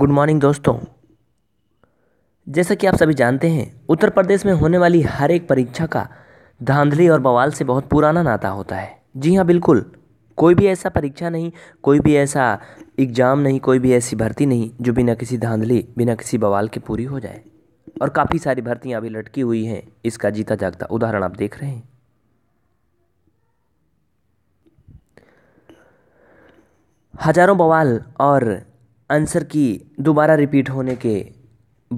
good morning दोस्तों जैसा कि आप सभी जानते हैं उत्तर प्रदेश में होने वाली हर एक परीक्षा का धांधली और बवाल से बहुत पुराना नाता होता है जी हाँ बिल्कुल कोई भी ऐसा परीक्षा नहीं कोई भी ऐसा एग्ज़ाम नहीं कोई भी ऐसी भर्ती नहीं जो बिना किसी धांधली बिना किसी बवाल के पूरी हो जाए और काफ़ी सारी भर्तियाँ अभी लटकी हुई हैं इसका जीता जागता उदाहरण आप देख रहे हैं हजारों बवाल और आंसर की दोबारा रिपीट होने के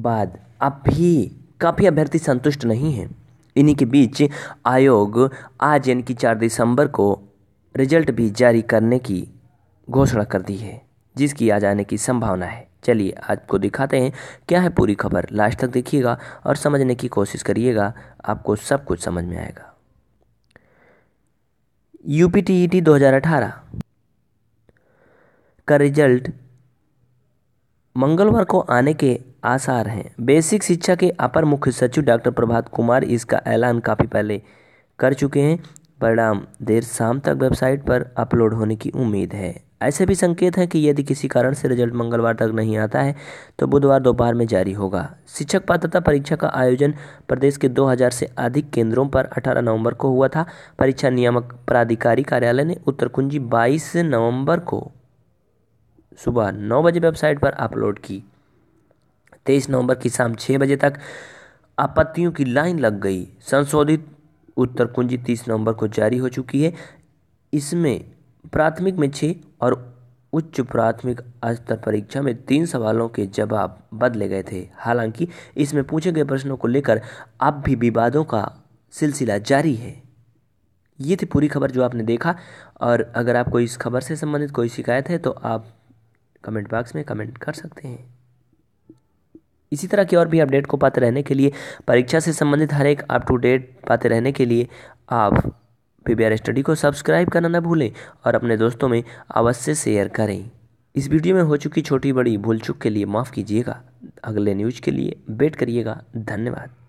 बाद अब भी काफ़ी अभ्यर्थी संतुष्ट नहीं हैं इन्हीं के बीच आयोग आज यानी कि चार दिसंबर को रिजल्ट भी जारी करने की घोषणा कर दी है जिसकी आ जाने की संभावना है चलिए आपको दिखाते हैं क्या है पूरी खबर लास्ट तक देखिएगा और समझने की कोशिश करिएगा आपको सब कुछ समझ में आएगा U P T E T दो का रिजल्ट मंगलवार को आने के आसार हैं बेसिक शिक्षा के अपर मुख्य सचिव डॉक्टर प्रभात कुमार इसका ऐलान काफ़ी पहले कर चुके हैं परिणाम देर शाम तक वेबसाइट पर अपलोड होने की उम्मीद है ऐसे भी संकेत हैं कि यदि किसी कारण से रिजल्ट मंगलवार तक नहीं आता है तो बुधवार दोपहर में जारी होगा शिक्षक पात्रता परीक्षा का आयोजन प्रदेश के 2000 से अधिक केंद्रों पर 18 नवंबर को हुआ था परीक्षा नियामक प्राधिकारी कार्यालय ने उत्तर कुंजी 22 नवंबर को सुबह नौ बजे वेबसाइट पर अपलोड की तेईस नवंबर की शाम छः बजे तक आपत्तियों की लाइन लग गई संशोधित उत्तर कुंजी तीस नवंबर को जारी हो चुकी है इसमें प्राथमिक में छः और उच्च प्राथमिक स्तर परीक्षा में तीन सवालों के जवाब बदले गए थे हालांकि इसमें पूछे गए प्रश्नों को लेकर अब भी विवादों का सिलसिला जारी है ये थी पूरी खबर जो आपने देखा और अगर आपको इस खबर से संबंधित कोई शिकायत है तो आप कमेंट बॉक्स में कमेंट कर सकते हैं इसी तरह की और भी अपडेट को पाते रहने के लिए परीक्षा से संबंधित हर एक अप टू डेट पाते रहने के लिए आप पी बी स्टडी को सब्सक्राइब करना न भूलें और अपने दोस्तों में अवश्य शेयर करें इस वीडियो में हो चुकी छोटी बड़ी भूल चुक के लिए माफ़ कीजिएगा अगले न्यूज के लिए वेट करिएगा धन्यवाद